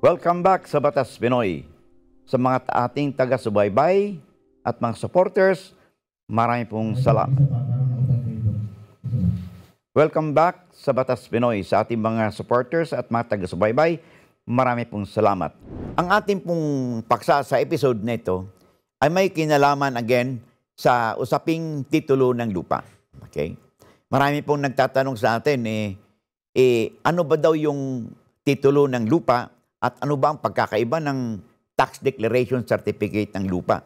Welcome back sa Batas Pinoy. Sa mga ating taga-subaybay at mga supporters, marami pong salamat. Welcome back sa Batas Pinoy sa ating mga supporters at mga taga-subaybay. Marami pong salamat. Ang ating pong paksa sa episode nito ay may kinalaman again sa usaping titulo ng lupa. Okay? Marami pong nagtatanong sa atin eh, eh ano ba daw yung titulo ng lupa at ano ba ang pagkakaiba ng tax declaration certificate ng lupa?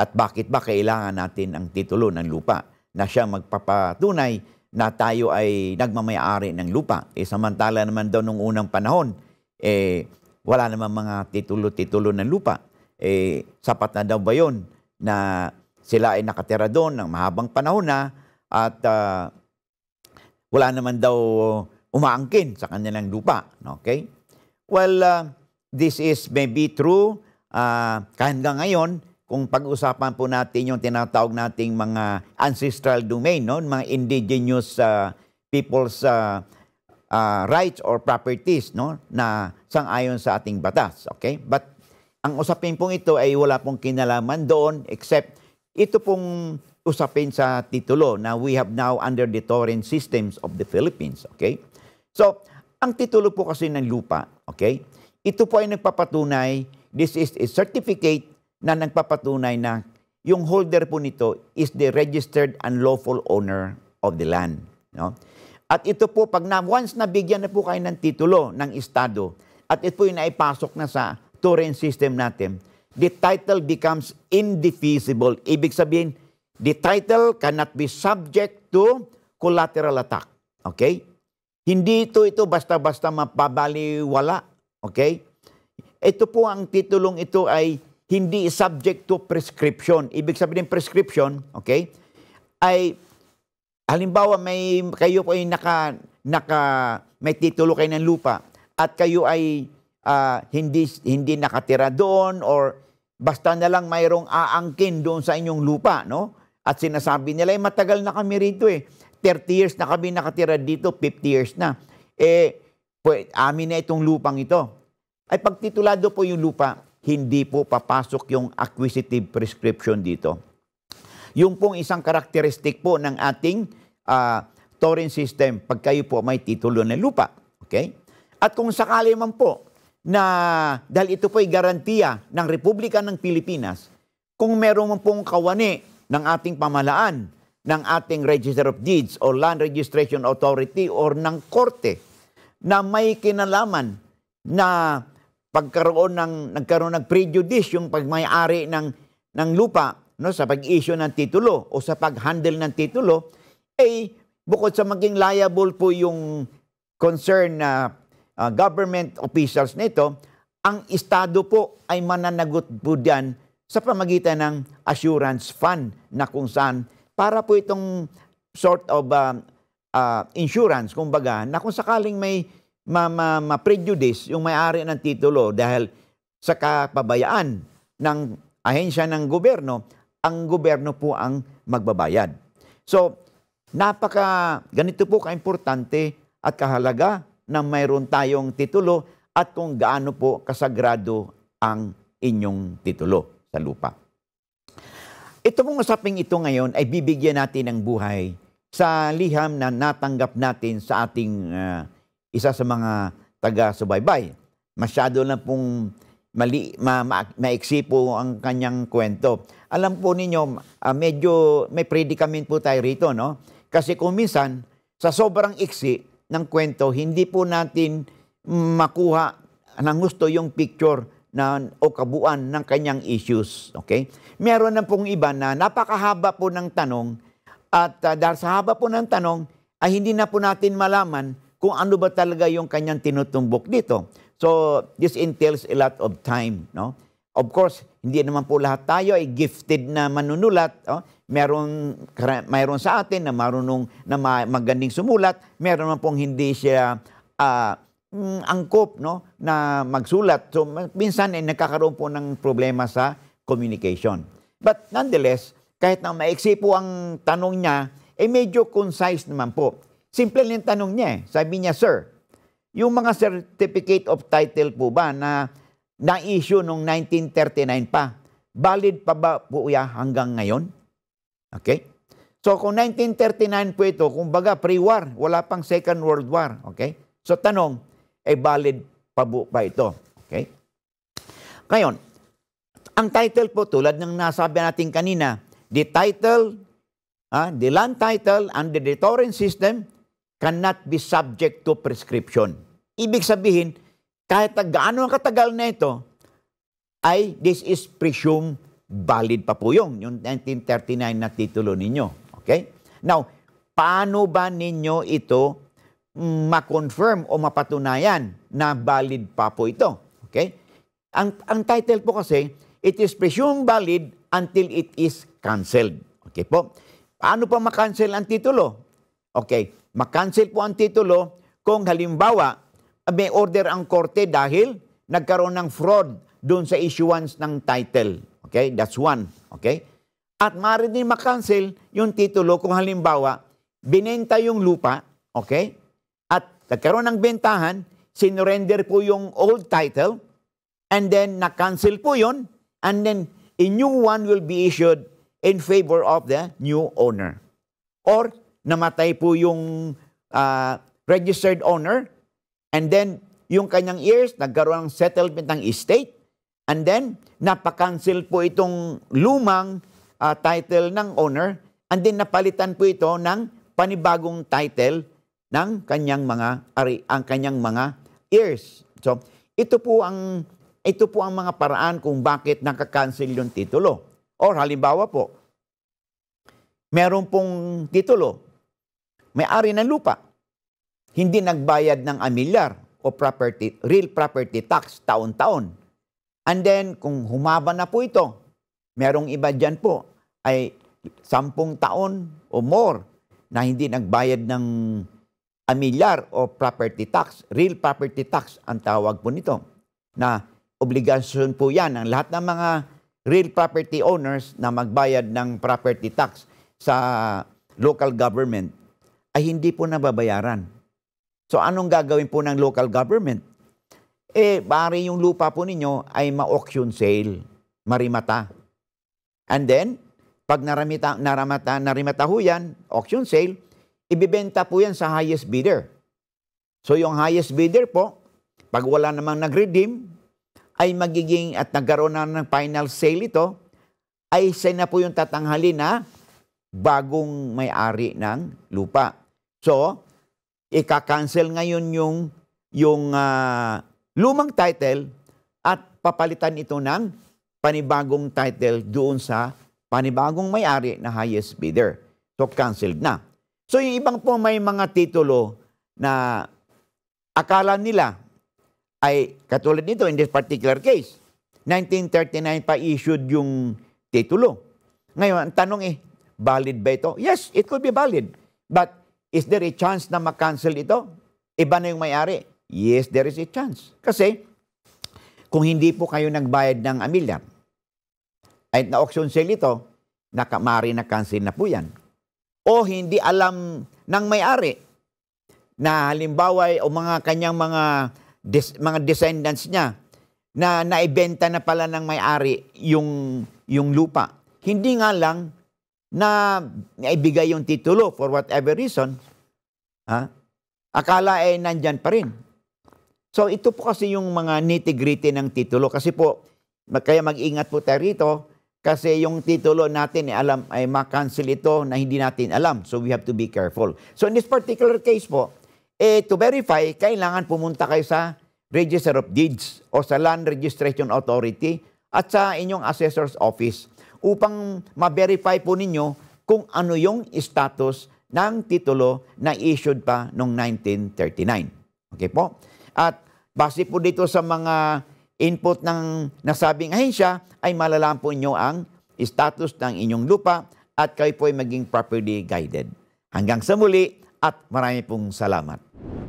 At bakit ba kailangan natin ang titulo ng lupa na siya magpapatunay na tayo ay nagmamayari ng lupa? E samantala naman daw nung unang panahon, eh, wala naman mga titulo-titulo ng lupa. Eh, sapat na daw ba yun na sila ay nakatira doon ng mahabang panahon na at uh, wala naman daw umaangkin sa kanilang lupa. Okay? Well, uh, this is maybe true. Uh, hanggang ngayon, kung pag-usapan po natin yung tinatawag nating mga ancestral domain, no? mga indigenous uh, people's uh, uh, rights or properties no? na sangayon sa ating batas. Okay? But ang usapin pong ito ay wala pong kinalaman doon except ito pong usapin sa titulo na we have now under the torrent systems of the Philippines. Okay? So, ang titulo po kasi ng lupa Okay? Ito po ay nagpapatunay, this is a certificate na nagpapatunay na yung holder po nito is the registered and lawful owner of the land. No? At ito po, pag na, once nabigyan na po kayo ng titulo ng Estado, at ito po yung naipasok na sa Turin system natin, the title becomes indefeasible. Ibig sabihin, the title cannot be subject to collateral attack. Okay? Hindi ito ito basta-basta mapabaliwala. Okay? Ito po ang titulong ito ay hindi subject to prescription. Ibig sabihin ng prescription, okay? Ay halimbawa may kayo po ay naka naka may titulo kayo ng lupa at kayo ay uh, hindi hindi nakatira doon or basta na lang mayroong aangkin doon sa inyong lupa, no? At sinasabi nila, ay eh, matagal na kami rito eh. 30 years na kami nakatira dito, 50 years na. Eh, po, amin na itong lupang ito. Ay pagtitulado po yung lupa, hindi po papasok yung acquisitive prescription dito. Yung pong isang karakteristik po ng ating uh, ah, torrent system pag kayo po may titulo ng lupa. Okay? At kung sakali man po na dahil ito po ay garantiya ng Republika ng Pilipinas, kung meron man pong kawani ng ating pamalaan ng ating Register of Deeds o Land Registration Authority or ng korte na may kinalaman na pagkaroon ng nagkaroon ng prejudice yung pagmay-ari ng ng lupa no sa pag-issue ng titulo o sa pag-handle ng titulo ay eh, bukod sa maging liable po yung concern na uh, uh, government officials nito ang estado po ay mananagot po diyan sa pamagitan ng assurance fund na kung saan para po itong sort of uh, uh, insurance, kumbaga, na kung sakaling may ma-prejudice ma, yung may-ari ng titulo dahil sa kapabayaan ng ahensya ng gobyerno, ang gobyerno po ang magbabayad. So, napaka ganito po kaimportante at kahalaga na mayroon tayong titulo at kung gaano po kasagrado ang inyong titulo sa lupa. Ito pong usaping ito ngayon ay bibigyan natin ng buhay sa liham na natanggap natin sa ating uh, isa sa mga taga-subaybay. Masyado na pong mali, ma, ma, maiksi po ang kanyang kwento. Alam po ninyo, uh, medyo may predicament po tayo rito, no? Kasi kung minsan, sa sobrang iksi ng kwento, hindi po natin makuha ng gusto yung picture na, o kabuuan ng kanyang issues. Okay? Meron na pong iba na napakahaba po ng tanong at uh, dahil sa haba po ng tanong ay hindi na po natin malaman kung ano ba talaga yung kanyang tinutumbok dito. So, this entails a lot of time. No? Of course, hindi naman po lahat tayo ay gifted na manunulat. No? Meron, meron sa atin na marunong na magandang sumulat. Meron naman pong hindi siya uh, mm, angkop no na magsulat so minsan ay eh, nagkakaroon po ng problema sa communication but nonetheless kahit na maiksi po ang tanong niya eh medyo concise naman po simple lang tanong niya eh. sabi niya sir yung mga certificate of title po ba na na-issue nung 1939 pa valid pa ba po ya hanggang ngayon okay So kung 1939 po ito, kumbaga pre-war, wala pang Second World War, okay? So tanong, ay valid pa, bu- pa ito. Okay? Ngayon, ang title po tulad ng nasabi natin kanina, the title, uh, the land title and the deterrent system cannot be subject to prescription. Ibig sabihin, kahit gaano ang katagal na ito, ay this is presumed valid pa po yung, yung 1939 na titulo ninyo. Okay? Now, paano ba ninyo ito ma-confirm o mapatunayan na valid pa po ito. Okay? Ang, ang title po kasi, it is presumed valid until it is cancelled. Okay po? Paano pa makancel ang titulo? Okay, makancel po ang titulo kung halimbawa may order ang korte dahil nagkaroon ng fraud doon sa issuance ng title. Okay, that's one. Okay? At maaari din makancel yung titulo kung halimbawa binenta yung lupa, okay? nagkaroon ng bentahan, sinurrender po yung old title, and then na-cancel po yun, and then a new one will be issued in favor of the new owner. Or namatay po yung uh, registered owner, and then yung kanyang heirs, nagkaroon ng settlement ng estate, and then napakancel po itong lumang uh, title ng owner, and then napalitan po ito ng panibagong title ng kanyang mga ari, ang kanyang mga ears. So, ito po ang ito po ang mga paraan kung bakit nakakancel yung titulo. Or halimbawa po, meron pong titulo, may-ari ng lupa, hindi nagbayad ng amilyar o property, real property tax taon-taon. And then, kung humaba na po ito, merong iba dyan po ay sampung taon o more na hindi nagbayad ng amilyar o property tax, real property tax ang tawag po nito, na obligasyon po yan ng lahat ng mga real property owners na magbayad ng property tax sa local government ay hindi po nababayaran. So anong gagawin po ng local government? Eh, bari yung lupa po ninyo ay ma-auction sale, marimata. And then, pag naramita, naramata, narimata ho yan, auction sale, ibibenta po yan sa highest bidder. So yung highest bidder po, pag wala namang nag-redeem, ay magiging at nagkaroon na ng final sale ito, ay sign na po yung tatanghali na bagong may-ari ng lupa. So, ika-cancel ngayon yung, yung uh, lumang title at papalitan ito ng panibagong title doon sa panibagong may-ari na highest bidder. So, canceled na. So yung ibang po may mga titulo na akala nila ay katulad nito in this particular case. 1939 pa issued yung titulo. Ngayon, ang tanong eh, valid ba ito? Yes, it could be valid. But is there a chance na makancel ito? Iba na yung may-ari. Yes, there is a chance. Kasi kung hindi po kayo nagbayad ng amilya, ay na auction sale ito, nakamari na cancel na po yan o hindi alam ng may-ari na halimbawa o mga kanyang mga des, mga descendants niya na naibenta na pala ng may-ari yung yung lupa. Hindi nga lang na naibigay yung titulo for whatever reason. Ha? Akala eh nandyan pa rin. So ito po kasi yung mga nitty-gritty ng titulo kasi po kaya mag-ingat po tayo rito kasi yung titulo natin ay eh, alam ay makancel ito na hindi natin alam. So we have to be careful. So in this particular case po, eh, to verify, kailangan pumunta kayo sa Register of Deeds o sa Land Registration Authority at sa inyong assessor's office upang ma-verify po ninyo kung ano yung status ng titulo na issued pa noong 1939. Okay po? At base po dito sa mga input ng nasabing ahensya ay malalaman po ang status ng inyong lupa at kayo po ay maging properly guided. Hanggang sa muli at marami pong salamat.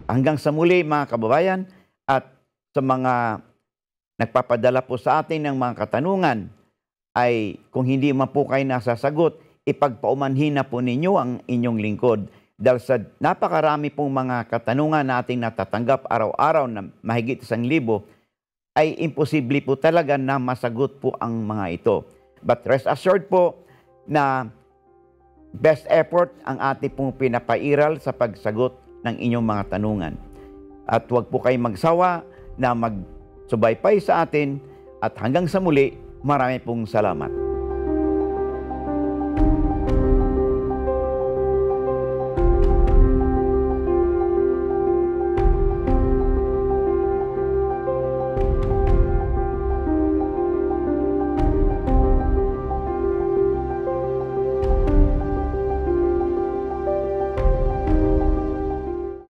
Hanggang sa muli mga kababayan at sa mga nagpapadala po sa atin ng mga katanungan ay kung hindi man po kayo nasasagot, ipagpaumanhin na po ninyo ang inyong lingkod dahil sa napakarami pong mga katanungan nating natatanggap araw-araw na mahigit isang libo, ay imposible po talaga na masagot po ang mga ito. But rest assured po na best effort ang ating pong pinapairal sa pagsagot ng inyong mga tanungan. At huwag po kayong magsawa na magsubaypay sa atin at hanggang sa muli, marami pong salamat.